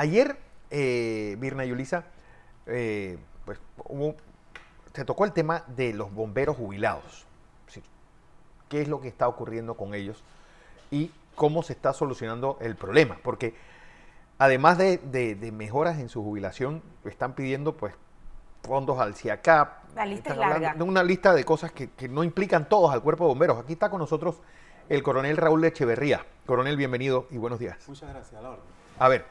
Ayer, eh, Virna y Ulisa, eh, pues se tocó el tema de los bomberos jubilados. ¿Qué es lo que está ocurriendo con ellos? Y cómo se está solucionando el problema. Porque además de, mejoras en su jubilación, están pidiendo pues fondos al CIACAP. La una lista de cosas que, no implican todos al cuerpo de bomberos. Aquí está con nosotros el coronel Raúl Echeverría. Coronel, bienvenido y buenos días. Muchas gracias, A ver,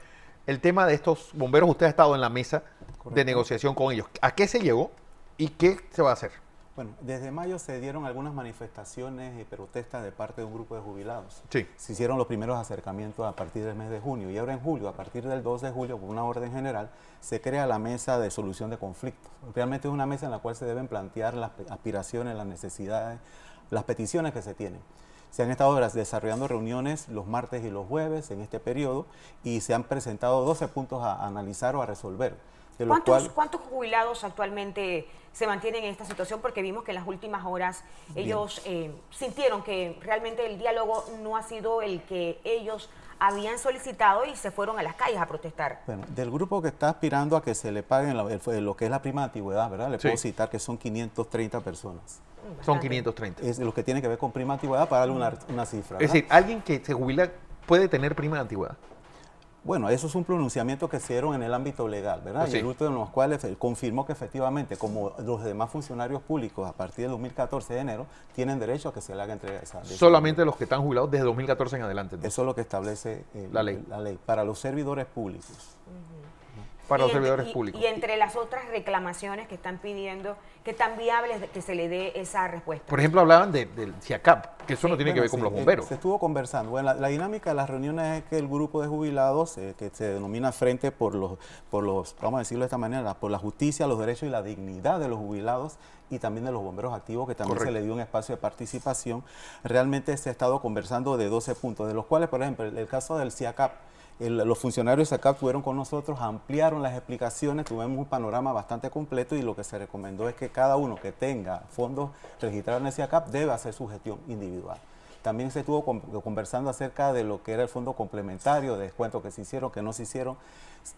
el tema de estos bomberos, usted ha estado en la mesa de negociación con ellos. ¿A qué se llegó y qué se va a hacer? Bueno, desde mayo se dieron algunas manifestaciones y protestas de parte de un grupo de jubilados. Sí. Se hicieron los primeros acercamientos a partir del mes de junio y ahora en julio, a partir del 2 de julio, por una orden general, se crea la mesa de solución de conflictos. Realmente es una mesa en la cual se deben plantear las aspiraciones, las necesidades, las peticiones que se tienen. Se han estado desarrollando reuniones los martes y los jueves en este periodo y se han presentado 12 puntos a analizar o a resolver ¿Cuántos, jubilados actualmente se mantienen en esta situación? Porque vimos que en las últimas horas ellos eh, sintieron que realmente el diálogo no ha sido el que ellos habían solicitado y se fueron a las calles a protestar. Bueno, del grupo que está aspirando a que se le paguen lo, que es la prima de antigüedad, ¿verdad? Le puedo citar que son 530 personas. Son 530. Es lo que tiene que ver con prima de antigüedad para darle una, mm. cifra. Es decir, alguien que se jubila puede tener prima de antigüedad. Bueno, eso es un pronunciamiento que hicieron en el ámbito legal, ¿verdad? Y el último de los cuales confirmó que efectivamente, como los demás funcionarios públicos a partir del 2014 de enero, tienen derecho a que se le haga entrega esa ley. Solamente los que están jubilados desde 2014 en adelante. Eso es lo que establece eh, la, ley. la ley para los servidores públicos. para los servidores públicos. Y entre las otras reclamaciones que están pidiendo, que tan viables que se le dé esa respuesta. Por ejemplo, hablaban del CIACAP, que eso no eh, tiene que ver con los eh, bomberos. Se estuvo conversando. Bueno, la, dinámica de las reuniones es que el grupo de jubilados, eh, que se denomina Frente por los, por los, vamos a decirlo de esta manera, por la justicia, los derechos y la dignidad de los jubilados y también de los bomberos activos, que también se le dio un espacio de participación, realmente se ha estado conversando de 12 puntos, de los cuales, por ejemplo, el, el caso del CIACAP, los funcionarios de acá estuvieron con nosotros, ampliaron las explicaciones, tuvimos un panorama bastante completo y lo que se recomendó es que cada uno que tenga fondos registrados en ese ACAP debe hacer su gestión individual. También se estuvo conversando acerca de lo que era el fondo complementario, de descuentos que se hicieron, que no se hicieron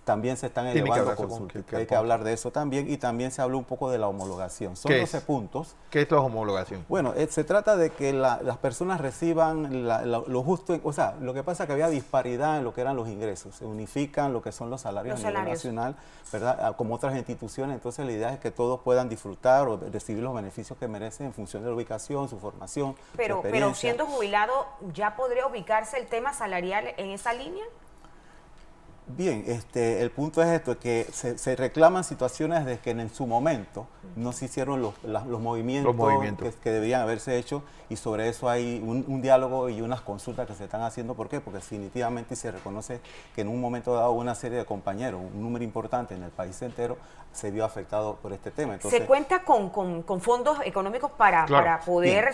también se están elevando consultas. hay que hablar de eso también y también se habló un poco de la homologación. Son 12 puntos. ¿Qué es la homologación? Bueno, eh, se trata de que las personas reciban lo justo, o sea, lo que pasa es que había disparidad en lo que eran los ingresos. Se unifican lo que son los salarios a nivel nacional, ¿verdad? Ah, como otras instituciones, entonces la idea es que todos puedan disfrutar o recibir los beneficios que merecen en función de la ubicación, su formación. Pero, su pero siendo jubilado, ¿ya podría ubicarse el tema salarial en esa línea? Bien, este, el punto es esto, que se, reclaman situaciones de que en su momento no se hicieron los, movimientos, Que, deberían haberse hecho y sobre eso hay un, diálogo y unas consultas que se están haciendo. ¿Por qué? Porque definitivamente se reconoce que en un momento dado una serie de compañeros, un número importante en el país entero, se vio afectado por este tema. ¿Se cuenta con, fondos económicos para, para poder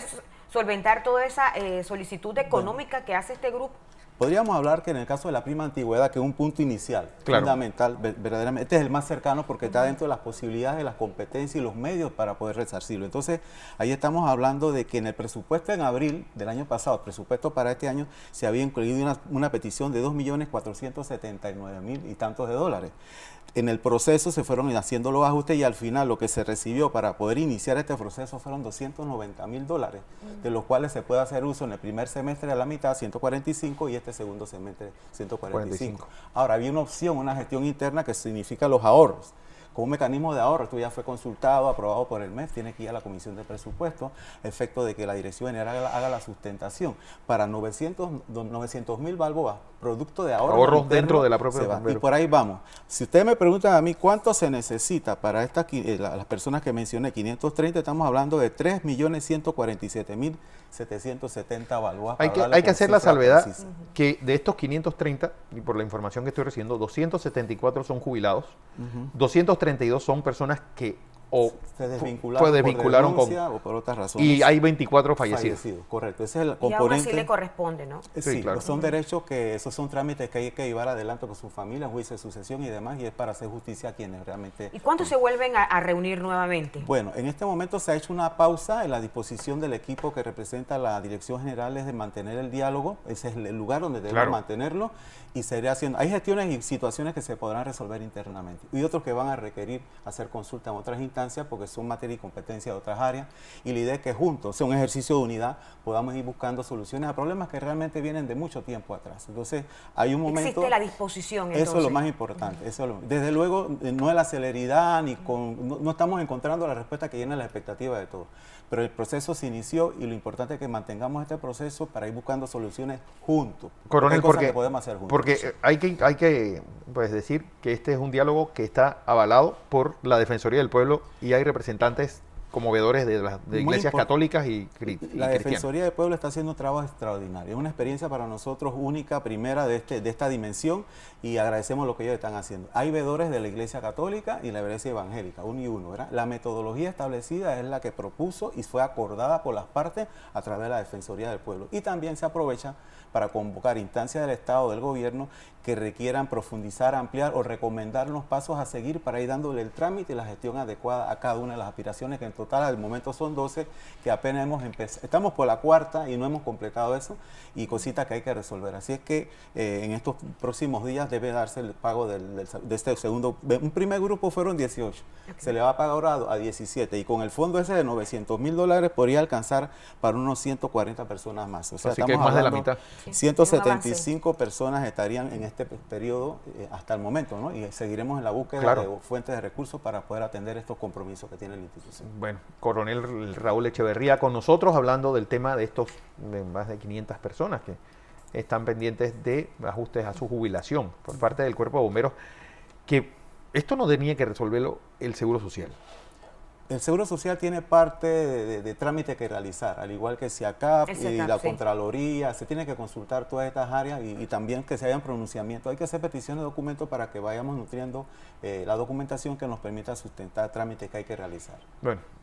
solventar toda esa eh, solicitud económica que hace este grupo? Podríamos hablar que en el caso de la prima antigüedad, que es un punto inicial, fundamental, verdaderamente, este es el más cercano porque está dentro de las posibilidades, de las competencias y los medios para poder resarcirlo. Entonces, ahí estamos hablando de que en el presupuesto en abril del año pasado, el presupuesto para este año, se había incluido una, una petición de 2.479.000 y tantos de dólares en el proceso se fueron haciendo los ajustes y al final lo que se recibió para poder iniciar este proceso fueron 290 mil dólares, mm. de los cuales se puede hacer uso en el primer semestre a la mitad, 145, y este segundo semestre, 145. Ahora, había una opción, una gestión interna que significa los ahorros con un mecanismo de ahorro. Esto ya fue consultado, aprobado por el MES, tiene que ir a la Comisión de presupuesto, efecto de que la Dirección General haga, la sustentación para 900 mil balboas producto de ahorro. Ahorros dentro de la propia Y por ahí vamos. Si ustedes me preguntan a mí cuánto se necesita para esta eh, las personas que mencioné, 530, estamos hablando de 3.147.770 balboas. Hay que, hay que hacer la salvedad, que de estos 530, y por la información que estoy recibiendo, 274 son jubilados, 232 son personas que o se desvincularon, fue por con, o por otras razones. Y hay 24 fallecidos. correcto, ese es el componente. le corresponde, ¿no? Eh, sí, claro. son derechos que esos son trámites que hay que llevar adelante con sus familias juicio de sucesión y demás, y es para hacer justicia a quienes realmente. ¿Y cuándo se vuelven a, reunir nuevamente? Bueno, en este momento se ha hecho una pausa en la disposición del equipo que representa la Dirección General es de mantener el diálogo, ese es el lugar donde debemos mantenerlo y seguirá haciendo. Hay gestiones y situaciones que se podrán resolver internamente y otros que van a requerir hacer consulta en otras instancias porque son materia y competencia de otras áreas. Y la idea es que juntos, sea un ejercicio de unidad, podamos ir buscando soluciones a problemas que realmente vienen de mucho tiempo atrás. Entonces, hay un momento... Existe la disposición, Eso es lo más importante. eso desde luego, eh, no es la celeridad, ni no, estamos encontrando la respuesta que llena la expectativa de todos. Pero el proceso se inició y lo importante es que mantengamos este proceso para ir buscando soluciones juntos. Coronel, porque, porque hay que, hay que pues, decir que este es un diálogo que está avalado por la Defensoría del Pueblo y hay representantes vedores de, las de iglesias católicas y, y, La Defensoría del Pueblo está haciendo un trabajo extraordinario. Es una experiencia para nosotros única, primera de, este, de esta dimensión y agradecemos lo que ellos están haciendo. Hay vedores de la Iglesia Católica y la Iglesia Evangélica, uno y uno. ¿verdad? La metodología establecida es la que propuso y fue acordada por las partes a través de la Defensoría del Pueblo. Y también se aprovecha para convocar instancias del Estado, o del gobierno, que requieran profundizar, ampliar o recomendar los pasos a seguir para ir dándole el trámite y la gestión adecuada a cada una de las aspiraciones que total al momento son 12, que apenas hemos empezado, estamos por la cuarta y no hemos completado eso, y cositas que hay que resolver. Así es que eh, en estos próximos días debe darse el pago de este segundo, un primer grupo fueron 18, se le va a pagar ahora a 17, y con el fondo ese de 900 mil dólares podría alcanzar para unos 140 personas más. O sea, estamos más de la mitad. 175 personas estarían en este periodo eh, hasta el momento, ¿no? Y seguiremos en la búsqueda de fuentes de recursos para poder atender estos compromisos que tiene la institución. Bueno, bueno, coronel Raúl Echeverría con nosotros hablando del tema de estos más de 500 personas que están pendientes de ajustes a su jubilación por parte del cuerpo de bomberos, que esto no tenía que resolverlo el Seguro Social. El Seguro Social tiene parte de, trámite que realizar, al igual que SIACAP y la Contraloría, se tiene que consultar todas estas áreas y, también que se hayan pronunciamientos Hay que hacer peticiones de documento para que vayamos nutriendo eh, la documentación que nos permita sustentar trámites que hay que realizar. Bueno,